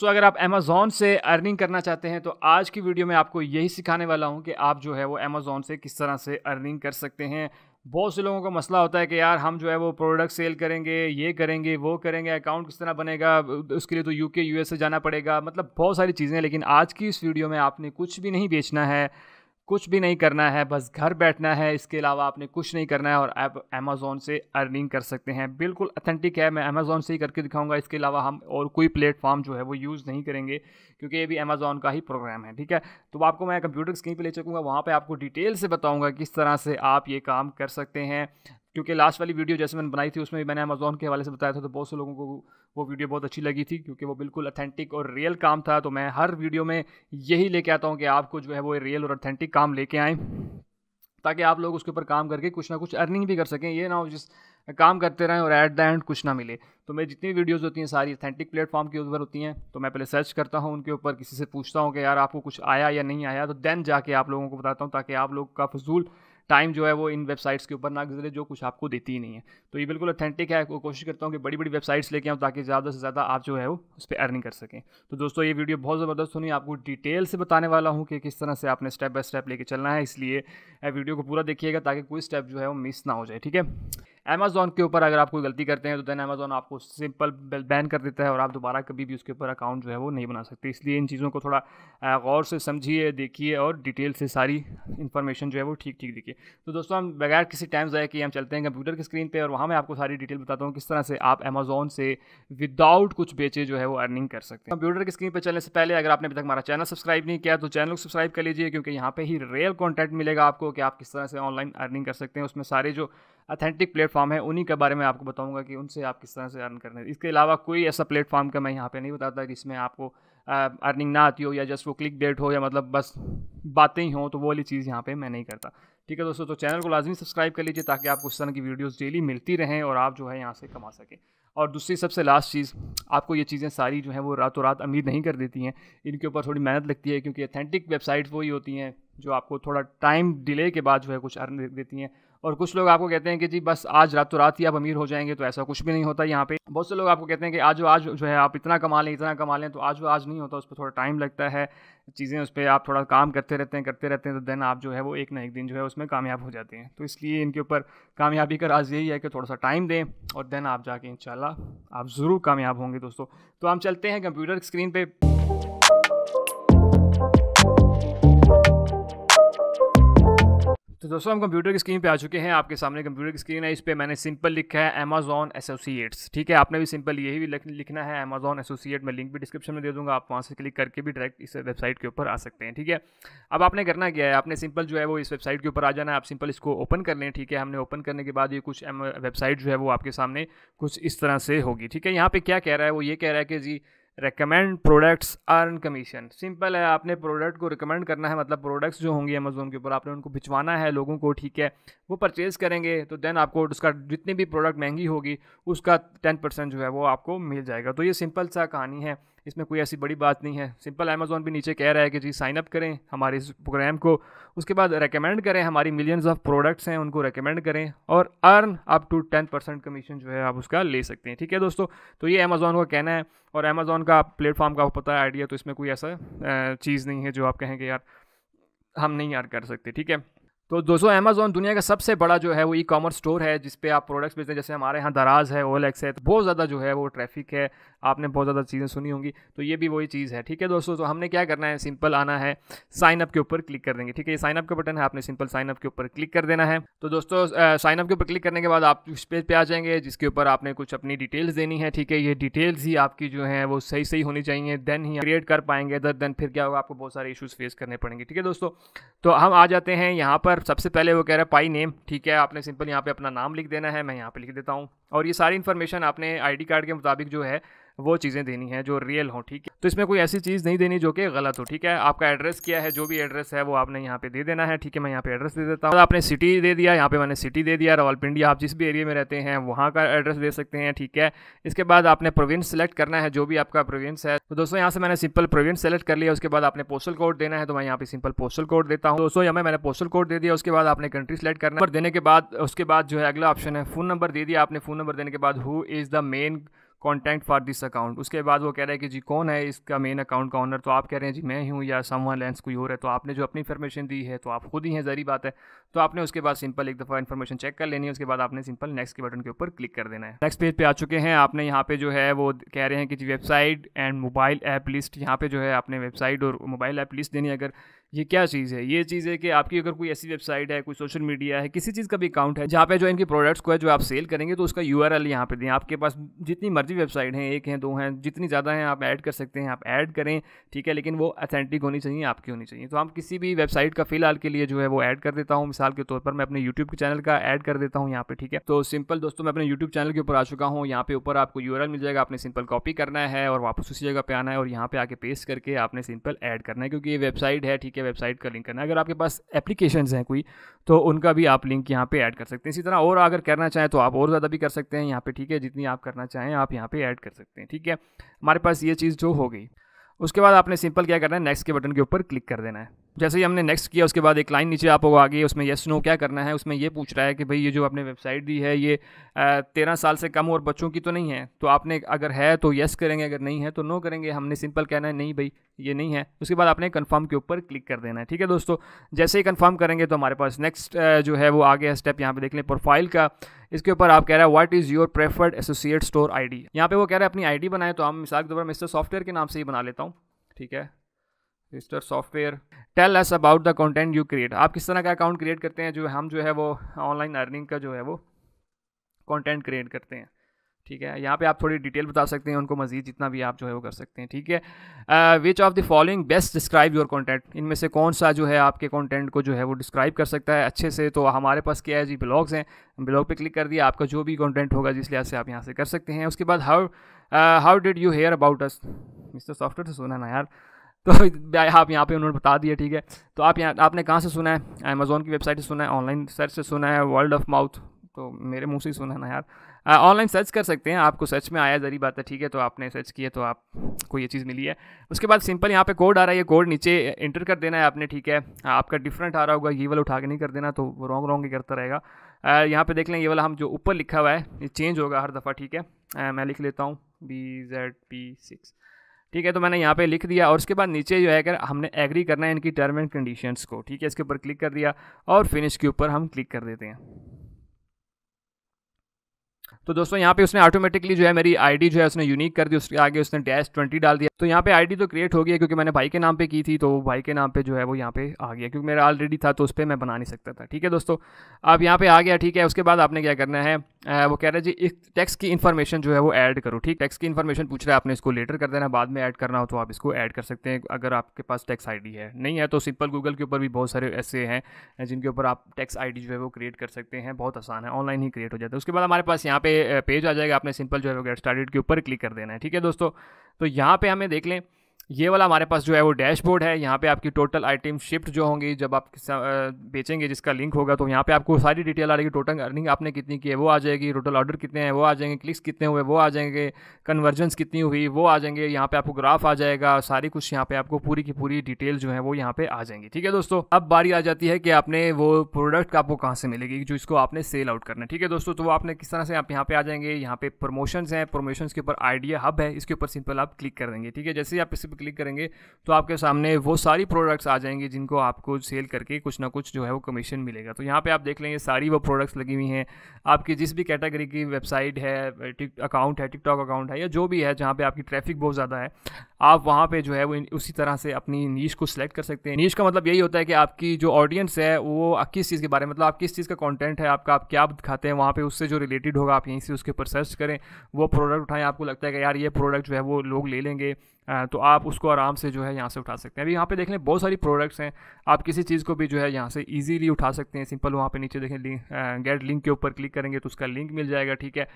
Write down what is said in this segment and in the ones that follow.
सो अगर आप अमेज़ोन से अर्निंग करना चाहते हैं तो आज की वीडियो में आपको यही सिखाने वाला हूँ कि आप जो है वो अमेज़ोन से किस तरह से अर्निंग कर सकते हैं बहुत से लोगों का मसला होता है कि यार हम जो है वो प्रोडक्ट सेल करेंगे ये करेंगे वो करेंगे अकाउंट किस तरह बनेगा उसके लिए तो यूके यूएस से जाना पड़ेगा मतलब बहुत सारी चीज़ें लेकिन आज की इस वीडियो में आपने कुछ भी नहीं बेचना है कुछ भी नहीं करना है बस घर बैठना है इसके अलावा आपने कुछ नहीं करना है और आप अमेज़ोन से अर्निंग कर सकते हैं बिल्कुल अथेंटिक है मैं अमेज़ोन से ही करके दिखाऊंगा इसके अलावा हम और कोई प्लेटफॉर्म जो है वो यूज़ नहीं करेंगे क्योंकि ये भी अमेज़ोन का ही प्रोग्राम है ठीक है तो आपको मैं कंप्यूटर स्क्रीन पर ले चकूँगा वहाँ पर आपको डिटेल से बताऊँगा किस तरह से आप ये काम कर सकते हैं क्योंकि लास्ट वाली वीडियो जैसे मैंने बनाई थी उसमें मैंने अमेजोन के हवाले से बताया था तो बहुत से लोगों को वो वीडियो बहुत अच्छी लगी थी क्योंकि वो बिल्कुल अथेंटिक और रियल काम था तो मैं हर वीडियो में यही लेके आता हूँ कि आपको जो है वो रियल और अथेंटिक काम लेके आएँ ताकि आप लोग उसके ऊपर काम करके कुछ ना कुछ अर्निंग भी कर सकें ये ना हो जिस काम करते रहें और एट द एंड कुछ ना मिले तो मेरी जितनी वीडियोज़ होती हैं सारी अथेंटिक प्लेटफॉर्म के ऊपर होती हैं तो मैं पहले सर्च करता हूँ उनके ऊपर किसी से पूछता हूँ कि यार आपको कुछ आया या नहीं आया तो देन जाके आप लोगों को बताता हूँ ताकि आप लोग का फजूल टाइम जो है वो इन वेबसाइट्स के ऊपर ना गुजरे जो कुछ आपको देती ही नहीं है तो ये बिल्कुल अथेंटिक है कोशिश करता हूँ कि बड़ी बड़ी वेबसाइट्स लेके आऊँ ताकि ज़्यादा से ज़्यादा आप जो है वो उस पर अर्निंग कर सकें तो दोस्तों ये वीडियो बहुत ज़बरदस्त होनी आपको डिटेल से बताने वाला हूँ कि किस तरह से आपने स्टेप बाय स्टेप लेके चलना है इसलिए वीडियो को पूरा देखिएगा ताकि कोई स्टेप जो है वो मिस ना हो जाए ठीक है अमेज़ॉन के ऊपर अगर आप कोई गलती करते हैं तो देन अमेजोन आपको सिंपल बैन कर देता है और आप दोबारा कभी भी उसके ऊपर अकाउंट जो है वो नहीं बना सकते इसलिए इन चीज़ों को थोड़ा गौर से समझिए देखिए और डिटेल से सारी इन्फॉर्मेशन जो है वो ठीक ठीक देखिए तो दोस्तों हम बगैर किसी टाइम जाए कि हम चलते हैं कंप्यूटर की स्क्रीन पर और वहाँ मैं आपको सारी डिटेल बताता हूँ किस तरह से आप अमेजोन से विदाउट कुछ बेचे जो है वो अर्निंग कर सकते हैं कंप्यूटर की स्क्रीन पर चलने से पहले अगर आपने अभी तक हमारा चैनल सब्सक्राइब नहीं किया तो चैनल को सब्सक्राइब कर लीजिए क्योंकि यहाँ पर ही रियल कॉन्टैक्ट मिलेगा आपको कि आप किस तरह से ऑनलाइन अर्निंग कर सकते हैं उसमें सारे जो अथेंटिक प्लेटफॉर्म है उन्हीं के बारे में आपको बताऊंगा कि उनसे आप किस तरह से अर्न करने इसके अलावा कोई ऐसा प्लेटफॉर्म का मैं यहाँ पे नहीं बताता जिसमें आपको अर्निंग ना आती हो या जस्ट वो क्लिक डेट हो या मतलब बस बातें ही हों तो वो वाली चीज़ यहाँ पे मैं नहीं करता ठीक है दोस्तों तो चैनल को लाजमी सब्सक्राइब कर लीजिए ताकि आपको इस तरह की वीडियोस डेली मिलती रहें और आप जो है यहाँ से कमा सकें और दूसरी सबसे लास्ट चीज़ आपको ये चीज़ें सारी जो हैं वो रातों रात अमीर नहीं कर देती हैं इनके ऊपर थोड़ी मेहनत लगती है क्योंकि अथेंटिक वेबसाइट्स वही होती हैं जो आपको थोड़ा टाइम डिले के बाद जो है कुछ अर्न देती हैं और कुछ लोग आपको कहते हैं कि जी बस आज रातों रात ही आप अमीर हो जाएंगे तो ऐसा कुछ भी नहीं होता यहाँ पे बहुत से लोग आपको कहते हैं कि आज आज जो है आप इतना कमा लें इतना कमा लें तो आज आज नहीं होता उस पर थोड़ा टाइम लगता है चीज़ें उस पर आप थोड़ा काम करते रहते हैं करते रहते हैं तो देन आप जो है वो एक ना एक दिन जो है उसमें कामयाब हो जाते हैं तो इसलिए इनके ऊपर कामयाबी का राज यही है कि थोड़ा सा टाइम दें और देन आप जाके इन आप ज़रूर कामयाब होंगे दोस्तों तो हम चलते हैं कंप्यूटर स्क्रीन पर तो दोस्तों हम कंप्यूटर की स्क्रीन पे आ चुके हैं आपके सामने कंप्यूटर की स्क्रीन है इस पर मैंने सिंपल लिखा है अमेजॉन एसोसिएट्स ठीक है आपने भी सिंपल यही भी लिखना है अमेजॉन एसोसिएट मैं लिंक भी डिस्क्रिप्शन में दे दूंगा आप वहाँ से क्लिक करके भी डायरेक्ट इस वेबसाइट के ऊपर आ सकते हैं ठीक है अब आपने करना क्या है आपने सिंपल जो है वो इस वेबसाइट के ऊपर आ जाना है आप सिंपल इसको ओपन कर लें ठीक है हमने ओपन करने के बाद ये कुछ वेबसाइट जो है वो आपके सामने कुछ इस तरह से होगी ठीक है यहाँ पर क्या कह रहा है वो ये कह रहा है कि जी recommend products earn commission simple है आपने प्रोडक्ट को रिकमेंड करना है मतलब प्रोडक्ट्स जो होंगे अमेजोन के ऊपर आपने उनको भिजवाना है लोगों को ठीक है वो परचेज़ करेंगे तो देन आपको उसका जितनी भी प्रोडक्ट महंगी होगी उसका टेन परसेंट जो है वो आपको मिल जाएगा तो ये सिंपल सा कहानी है इसमें कोई ऐसी बड़ी बात नहीं है सिंपल अमेजोन भी नीचे कह रहा है कि जी साइन अप करें हमारे इस प्रोग्राम को उसके बाद रेकमेंड करें हमारी मिलियंस ऑफ प्रोडक्ट्स हैं उनको रेकमेंड करें और earn up to ten percent commission जो है आप उसका ले सकते हैं ठीक है दोस्तों तो ये अमेज़ोन का कहना है और अमेज़ोन का प्लेटफॉर्म का पता है आइडिया तो इसमें कोई ऐसा चीज़ नहीं है जो आप कहें कि यार हम नहीं यार कर सकते ठीक है तो दोस्तों अमेजोन दुनिया का सबसे बड़ा जो है वो ई कॉमर्स स्टोर है जिसपे आप प्रोडक्ट्स बेचते हैं जैसे हमारे यहाँ दराज है ओल एक्स है तो बहुत ज़्यादा जो है वो ट्रैफिक है आपने बहुत ज़्यादा चीज़ें सुनी होंगी तो ये भी वही चीज़ है ठीक है दोस्तों तो हमने क्या करना है सिंपल आना है साइन अप के ऊपर क्लिक कर देंगे ठीक है ये साइन अप का बटन है आपने सिंपल साइन अप के ऊपर क्लिक कर देना है तो दोस्तों साइन अप के ऊपर क्लिक करने के बाद आप उस पेज पर आ जाएंगे जिसके ऊपर आपने कुछ अपनी डिटेल्स देनी है ठीक है ये डिटेल्स ही आपकी जो है वो सही सही होनी चाहिए देन ही क्रिएट कर पाएंगे दर तो देन फिर क्या होगा आपको बहुत सारे इशूज़ फेस करने पड़ेंगे ठीक है दोस्तों तो हम आ जाते हैं यहाँ पर पर सबसे पहले वो कह रहा है पाई नेम ठीक है आपने सिंपल यहाँ पे अपना नाम लिख देना है मैं यहाँ पे लिख देता हूँ और ये सारी इन्फॉर्मेशन आपने आईडी कार्ड के मुताबिक जो है वो चीज़ें देनी है जो रियल हो ठीक है तो इसमें कोई ऐसी चीज़ नहीं देनी जो कि गलत हो ठीक है आपका एड्रेस क्या है जो भी एड्रेस है वो आपने यहाँ पे दे देना है ठीक है मैं यहाँ पे एड्रेस दे देता हूँ आपने सिटी दे दिया यहाँ पे मैंने सिटी दे दिया रावलपिंडी आप जिस भी एरिया में रहते हैं वहाँ का एड्रेस दे सकते हैं ठीक है इसके बाद आपने प्रोविंस सेलेक्ट करना है जो भी आपका प्रोविंस है तो दोस्तों यहाँ से मैंने सिंपल प्रोविंस सेलेक्ट कर लिया उसके बाद आपने पोस्टल कोड देना है तो मैं यहाँ पे सिंपल पोस्टल कोड देता हूँ दोस्तों यहाँ मैंने पोस्टल कोड दे दिया उसके बाद आपने कंट्री सेलेक्ट करना और देने के बाद उसके बाद जो है अगला ऑप्शन है फ़ोन नंबर दे दिया आपने फ़ोन नंबर देने के बाद who is the main contact for this account उसके बाद वो कह रहे हैं कि जी कौन है इसका मेन अकाउंट का ऑनर तो आप कह रहे हैं जी मैं ही हूँ या समवन लेंस कोई और है तो आपने जो अपनी इन्फॉर्मेशन दी है तो आप खुद ही हैं जरी बात है तो आपने उसके बाद सिंपल एक दफ़ा इन्फॉर्मेशन चेक कर लेनी है उसके बाद आपने सिंपल नेक्स्ट के बटन के ऊपर क्लिक कर देना है नेक्स्ट पेज पर आ चुके हैं आपने यहाँ पे जो है वो कह रहे हैं कि जी website and mobile app list यहाँ पे जो है आपने वेबसाइट और मोबाइल ऐप लिस्ट देनी अगर ये क्या चीज़ है ये चीज़ है कि आपकी अगर कोई ऐसी वेबसाइट है कोई सोशल मीडिया है किसी चीज़ का भी अकाउंट है जहाँ पे जो इनके प्रोडक्ट्स को है जो आप सेल करेंगे तो उसका यू आर एल यहाँ पर दें आपके पास जितनी मर्जी वेबसाइट हैं एक हैं दो हैं जितनी ज़्यादा हैं आप ऐड कर सकते हैं आप ऐड करें ठीक है लेकिन वो अथेंटिक होनी चाहिए आपकी होनी चाहिए तो आप किसी भी वेबसाइट का फिलहाल के लिए जो है वो ऐड कर देता हूँ मिसाल के तौर पर मैं अपने यूट्यूब के चैनल का ऐड कर देता हूँ यहाँ पर ठीक है तो सिंपल दोस्तों मैं अपने यूट्यूब चैनल के ऊपर आ चुका हूँ यहाँ पे ऊपर आपको यू मिल जाएगा आपने सिंपल कॉपी करना है और वापस उसी जगह पर आना है और यहाँ पे आके पेस्ट करके आपने सिंपल ऐड करना है क्योंकि ये वेबसाइट है ठीक है है वेबसाइट का लिंक करना अगर आपके पास एप्लीकेशन हैं कोई तो उनका भी आप लिंक यहाँ पे ऐड कर सकते हैं इसी तरह और अगर करना चाहें तो आप और ज़्यादा भी कर सकते हैं यहाँ पे ठीक है जितनी आप करना चाहें आप यहाँ पे ऐड कर सकते हैं ठीक है हमारे पास ये चीज़ जो हो गई उसके बाद आपने सिंपल क्या करना है नेक्स्ट के बटन के ऊपर क्लिक कर देना है जैसे ही हमने नेक्स्ट किया उसके बाद एक लाइन नीचे आप आ गई उसमें येस नो क्या करना है उसमें ये पूछ रहा है कि भाई ये जो आपने वेबसाइट दी है ये तेरह साल से कम और बच्चों की तो नहीं है तो आपने अगर है तो येस करेंगे अगर नहीं है तो नो करेंगे हमने सिंपल कहना है नहीं भाई ये नहीं है उसके बाद आपने कन्फर्म के ऊपर क्लिक कर देना है ठीक है दोस्तों जैसे ही कन्फर्म करेंगे तो हमारे पास नेक्स्ट जो है वो आगे स्टेप यहाँ पर देख लें प्रोफाइल का इसके ऊपर आप कह रहे हैं what is your preferred associate store ID यहाँ पे वो कह रहे हैं अपनी आईडी बनाए तो हम मिसाल के तौर पर मिस्टर सॉफ्टवेयर के नाम से ही बना लेता हूँ ठीक है register software tell us about the content you create आप किस तरह का अकाउंट क्रिएट करते हैं जो हम जो है वो ऑनलाइन अर्निंग का जो है वो कॉन्टेंट क्रिएट करते हैं ठीक है यहाँ पे आप थोड़ी डिटेल बता सकते हैं उनको मजीद जितना भी आप जो है वो कर सकते हैं ठीक है which of the following best describe your content इनमें से कौन सा जो है आपके कॉन्टेंट को जो है वो डिस्क्राइब कर सकता है अच्छे से तो हमारे पास क्या है जी ब्लॉग्स हैं ब्लॉग पे क्लिक कर दिया आपका जो भी कॉन्टेंट होगा जिस लिहाज से आप यहाँ से कर सकते हैं उसके बाद how how did you hear about us mister software से सुना ना यार तो आप यहाँ पे उन्होंने बता दिया ठीक है तो आप यहाँ आपने कहाँ से सुना है अमेज़ोन की वेबसाइट से सुना है ऑनलाइन सर्च से सुना है वर्ल्ड ऑफ माउथ तो मेरे मुंह से ही सुना ना यार ऑनलाइन सर्च कर सकते हैं आपको सर्च में आया जरी बात है ठीक है तो आपने सर्च किया तो आपको ये चीज़ मिली है उसके बाद सिंपल यहाँ पे कोड आ रहा है ये कोड नीचे इंटर कर देना है आपने ठीक है आपका डिफरेंट आ रहा होगा ये वाला उठा के नहीं कर देना तो रॉन्ग रॉन्ग ही करता रहेगा यहाँ पे देख लें ये वाला हम जो ऊपर लिखा हुआ है ये चेंज होगा हर दफ़ा ठीक है मैं लिख लेता हूँ बी जेड पी सिक्स ठीक है तो मैंने यहाँ पे लिख दिया और उसके बाद नीचे जो है अगर हमने एग्री करना है इनकी टर्म एंड कंडीशंस को ठीक है इसके ऊपर क्लिक कर दिया और फिनिश के ऊपर हम क्लिक कर देते हैं तो दोस्तों यहाँ पे उसने ऑटोमेटिकली जो है मेरी आईडी जो है उसने यूनिक कर दी उसके आगे उसने डैश ट्वेंटी डाल दिया तो यहाँ पे आईडी तो क्रिएट हो गई क्योंकि मैंने भाई के नाम पे की थी तो भाई के नाम पे जो है वो यहाँ पे आ गया क्योंकि मेरा ऑलरेडी था तो उस पर मैं बना नहीं सकता था ठीक है दोस्तों आप यहाँ पे आ गया ठीक है उसके बाद आपने क्या करना है आ, वो कह रहे जी इस टैक्स की इन्फॉर्मेशन जो है वो ऐड करो ठीक टैक्स की इन्फॉर्मेशन पूछ रहा है आपने इसको लेटर कर देना बाद में ऐड करना हो तो आप इसको ऐड कर सकते हैं अगर आपके पास टैक्स आई है नहीं है तो सिंपल गूगल के ऊपर भी बहुत सारे ऐसे हैं जिनके ऊपर आप टैक्स आई जो है वो क्रिएट कर सकते हैं बहुत आसान है ऑनलाइन ही क्रिएट हो जाता है उसके बाद हमारे पास यहाँ पे पेज आ जाएगा आपने सिंपल जो है वो गेट स्टार्टेड के ऊपर क्लिक कर देना है ठीक है दोस्तों तो यहाँ पर हमें देख लें ये वाला हमारे पास जो है वो डैशबोर्ड है यहाँ पे आपकी टोटल आइटम शिफ्ट जो होंगी जब आप बेचेंगे जिसका लिंक होगा तो यहाँ पे आपको सारी डिटेल आ है टोटल अर्निंग आपने कितनी की है वो आ जाएगी टोटल ऑर्डर कितने हैं वो आ जाएंगे क्लिक्स कितने हुए वो आ जाएंगे कन्वर्जेंस कितनी हुई वो आ जाएंगे यहाँ पे आपको ग्राफ आ जाएगा सारी कुछ यहाँ पे आपको पूरी की पूरी डिटेल जो है वो यहाँ पे आ जाएंगी ठीक है दोस्तों अब बारी आ जाती है कि आपने वो प्रोडक्ट आपको कहाँ से मिलेगी जो इसको आपने सेल आउट करना है ठीक है दोस्तों तो आपने किस तरह से आप यहाँ पे आ जाएंगे यहाँ पे प्रमोशन हैं प्रमोशन के ऊपर आइडिया हब है इसके ऊपर सिंपल आप क्लिक कर देंगे ठीक है जैसे आप इस क्लिक करेंगे तो आपके सामने वो सारी प्रोडक्ट्स आ जाएंगे जिनको आपको सेल करके कुछ ना कुछ जो है वो कमीशन मिलेगा तो यहाँ पर आप देख लेंगे सारी वो प्रोडक्ट्स लगी हुई हैं आपकी जिस भी कैटेगरी की वेबसाइट है अकाउंट है टिकटॉक अकाउंट है या जो भी है जहाँ पर आपकी ट्रैफिक बहुत ज़्यादा है आप वहाँ पर जो है वो उसी तरह से अपनी नीच को सिलेक्ट कर सकते हैं नीच का मतलब यही होता है कि आपकी जो ऑडियंस है वो किस चीज़ के बारे में मतलब आप किस चीज़ का कॉन्टेंट है आपका आप क्या दिखाते हैं वहाँ पर उससे जो रिलेटेड होगा आप यहीं से उसके ऊपर सर्च करें वो प्रोडक्ट उठाएं आपको लगता है कि यार ये प्रोडक्ट जो है वो लोग ले लेंगे तो आप उसको आराम से जो है यहाँ से उठा सकते हैं अभी यहाँ पे देख लें बहुत सारी प्रोडक्ट्स हैं आप किसी चीज़ को भी जो है यहाँ से ईजीली उठा सकते हैं सिंपल वहाँ पे नीचे देखें लिंक गेट लिंक के ऊपर क्लिक करेंगे तो उसका लिंक मिल जाएगा ठीक है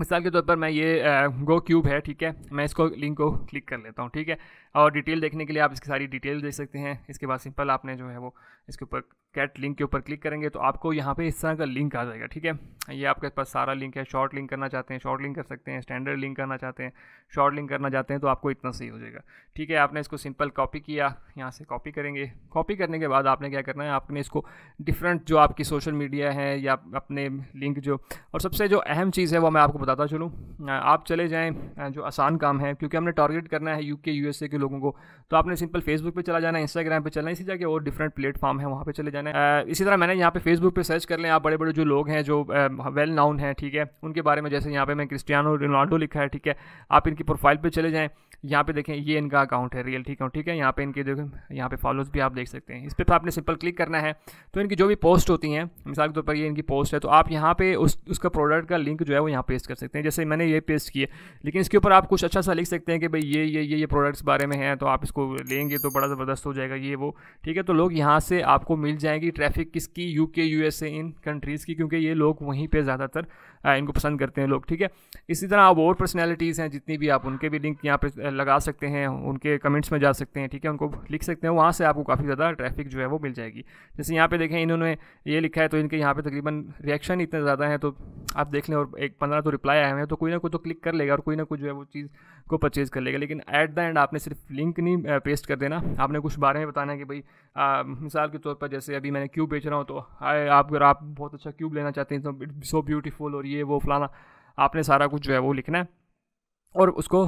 मिसाल के तौर पर मैं ये गो क्यूब है ठीक है मैं इसको लिंक को क्लिक कर लेता हूँ ठीक है और डिटेल देखने के लिए आप इसकी सारी डिटेल देख सकते हैं इसके बाद सिंपल आपने जो है वो इसके ऊपर कैट लिंक के ऊपर क्लिक करेंगे तो आपको यहाँ पे इस तरह का लिंक आ जाएगा ठीक है ये आपके पास सारा लिंक है शॉर्ट लिंक करना चाहते हैं शॉर्ट लिंक कर सकते हैं स्टैंडर्ड लिंक करना चाहते हैं शॉर्ट लिंक करना चाहते हैं तो आपको इतना सही हो जाएगा ठीक है आपने इसको सिंपल कॉपी किया यहाँ से कॉपी करेंगे कॉपी करने के बाद आपने क्या करना है आपने इसको डिफरेंट जो आपकी सोशल मीडिया है या अपने लिंक जो और सबसे जो अहम चीज़ है वो मैं आपको बताता चलूँ आप चले जाएँ जो आसान काम है क्योंकि हमने टारगेट करना है यू के के लोगों को तो आपने सिंपल फेसबुक पर चला जाना इंस्टाग्राम पर चलना इसी जगह और डिफरेंट प्लेटफॉर्म है वहाँ पर चले जाना मैंने इसी तरह मैंने यहाँ पे फेसबुक पे सर्च कर लें आप बड़े बड़े जो लोग हैं जो वेल नाउन हैं ठीक है उनके बारे में जैसे यहाँ पे मैं क्रिस्टियानो रोनाल्डो लिखा है ठीक है आप इनकी प्रोफाइल पर चले जाएँ यहाँ पे देखें ये इनका अकाउंट है रियल ठीक है ठीक है यहाँ पे इनके देखें यहाँ पे फॉलोज भी आप देख सकते हैं इस पर आपने सिंपल क्लिक करना है तो इनकी जो भी पोस्ट होती हैं मिसाल के तौर पर ये इनकी पोस्ट है तो आप यहाँ पे उस उसका प्रोडक्ट का लिंक जो है वो यहाँ पेस्ट कर सकते हैं जैसे मैंने ये पेस्ट किया लेकिन इसके ऊपर आप कुछ अच्छा सा लिख सकते हैं कि भाई ये ये ये ये प्रोडक्ट्स बारे में है तो आप इसको लेंगे तो बड़ा ज़बरदस्त हो जाएगा ये वो ठीक है तो लोग यहाँ से आपको मिल जाएगी ट्रैफिक किसकी यू के इन कंट्रीज़ की क्योंकि ये लोग वहीं पर ज़्यादातर इनको पसंद करते हैं लोग ठीक है इसी तरह आप और पर्सनैलिटीज़ हैं जितनी भी आप उनके भी लिंक यहाँ पर लगा सकते हैं उनके कमेंट्स में जा सकते हैं ठीक है उनको लिख सकते हैं वहाँ से आपको काफ़ी ज़्यादा ट्रैफिक जो है वो मिल जाएगी जैसे यहाँ पर देखें इन्होंने ये लिखा है तो इनके यहाँ पर तकरीबन रिएक्शन इतने ज़्यादा हैं तो आप देख लें और एक पंद्रह तो रिप्लाई आए हुए हैं तो कोई ना कोई तो क्लिक कर लेगा और कोई ना कोई जो है वो चीज़ को परचेज़ कर लेगा लेकिन ऐट द एंड आपने सिर्फ लिंक नहीं पेस्ट कर देना आपने कुछ बारे में बताना है कि भाई आ, मिसाल के तौर पर जैसे अभी मैंने क्यूब बेच रहा हूँ तो आप अगर आप बहुत अच्छा क्यूब लेना चाहते हैं तो सो ब्यूटीफुल और ये वो फलाना आपने सारा कुछ जो है वो लिखना है और उसको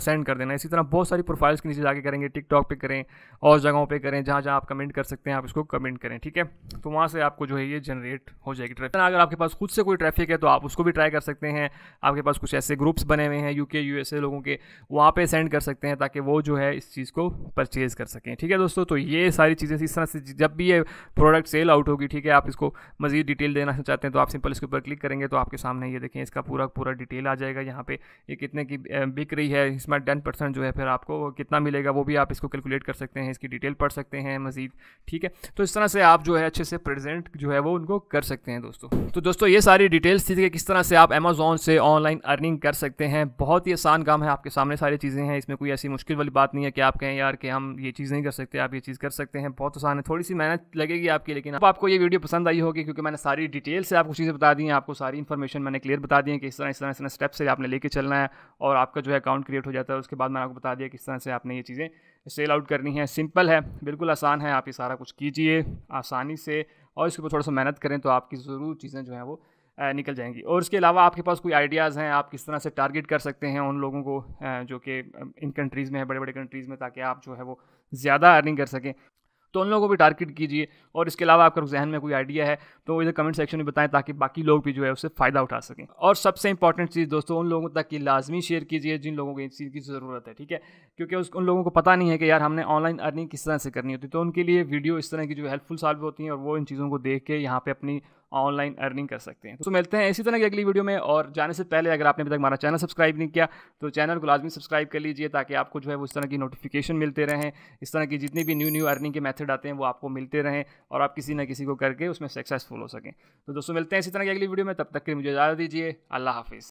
सेंड कर देना इसी तरह बहुत सारी प्रोफाइल्स के नीचे जाके करेंगे टिकटॉक पे करें और जगहों पे करें जहाँ जहाँ आप कमेंट कर सकते हैं आप इसको कमेंट करें ठीक है तो वहाँ से आपको जो है ये जनरेट हो जाएगी ट्रैफिक अगर आपके पास खुद से कोई ट्रैफिक है तो आप उसको भी ट्राई कर सकते हैं आपके पास कुछ ऐसे ग्रुप्स बने हुए हैं यू के लोगों के वहाँ पर सेंड कर सकते हैं ताकि वो जो है इस चीज़ को परचेज़ कर सकें ठीक है दोस्तों तो ये सारी चीज़ें इस तरह से जब भी ये प्रोडक्ट सेल आउट होगी ठीक है आप इसको मज़ीद डिटेल देना चाहते हैं तो आप सिंपल इसके ऊपर क्लिक करेंगे तो आपके सामने ये देखें इसका पूरा पूरा डिटेल आ जाएगा यहाँ पर ये कितने की बिक रही है इसमें टेन परसेंट जो है फिर आपको कितना मिलेगा वो भी आप इसको कैलकुलेट कर सकते हैं इसकी डिटेल पढ़ सकते हैं मज़ीद ठीक है तो इस तरह से आप जो है अच्छे से प्रेजेंट जो है वो उनको कर सकते हैं दोस्तों तो दोस्तों ये सारी डिटेल्स थी कि किस तरह से आप अमेज़ोन से ऑनलाइन अर्निंग कर सकते हैं बहुत ही आसान काम है आपके सामने सारी चीज़ें हैं इसमें कोई ऐसी मुश्किल वाली बात नहीं है कि आप कहें यार कि हम ये चीज़ नहीं कर सकते आप ये चीज़ कर सकते हैं बहुत आसान है थोड़ी सी मेहनत लगेगी आपकी लेकिन अब आपको ये वीडियो पसंद आई होगी क्योंकि मैंने सारी डिटेल से आपको चीज़ें बता दी हैं आपको सारी इन्फॉर्मेशन मैंने क्लियर बता दी है कि इस तरह इस तरह इस तरह स्टेप से आपने लेके चलना है और आपका जो है अकाउंट क्रिएट हो जाता है उसके बाद मैंने आपको बता दिया किस तरह से आपने ये चीज़ें सेल आउट करनी है सिंपल है बिल्कुल आसान है आप ये सारा कुछ कीजिए आसानी से और इसके ऊपर थोड़ा सा मेहनत करें तो आपकी ज़रूर चीज़ें जो हैं वो निकल जाएंगी और इसके अलावा आपके पास कोई आइडियाज़ हैं आप किस तरह से टारगेट कर सकते हैं उन लोगों को जो कि इन कंट्रीज़ में है बड़े बड़े कंट्रीज़ में ताकि आप जो है वो ज़्यादा अर्निंग कर सकें तो उन लोगों को भी टारगेट कीजिए और इसके अलावा आपका जहन में कोई आइडिया है तो इधर कमेंट सेक्शन में बताएं ताकि बाकी लोग भी जो है उससे फ़ायदा उठा सकें और सबसे इंपॉर्टेंट चीज़ दोस्तों उन लोगों तक ये लाजमी शेयर कीजिए जिन लोगों को इस चीज़ की ज़रूरत है ठीक है क्योंकि उस उन लोगों को पता नहीं है कि यार हमने ऑनलाइन अर्निंग किस तरह से करनी होती है तो उनके लिए वीडियो इस तरह की जो हेल्पफुल साल होती हैं और वो इन चीज़ों को देख के यहाँ पर अपनी ऑनलाइन अर्निंग कर सकते हैं तो मिलते हैं इसी तरह की अगली वीडियो में और जाने से पहले अगर आपने अभी तक हमारा चैनल सब्सक्राइब नहीं किया तो चैनल को लाजमी सब्सक्राइब कर लीजिए ताकि आपको जो है वो इस तरह की नोटिफिकेशन मिलते रहें इस तरह की जितनी भी न्यू न्यू अर्निंग के मैथड आते हैं वो आपको मिलते रहें और आप किसी ना किसी को करके उसमें सक्सेसफुल हो सकें तो दोस्तों मिलते हैं इसी तरह की अगली वीडियो में तब तक के मुझे इजाज़त दीजिए अल्लाह हाफिज़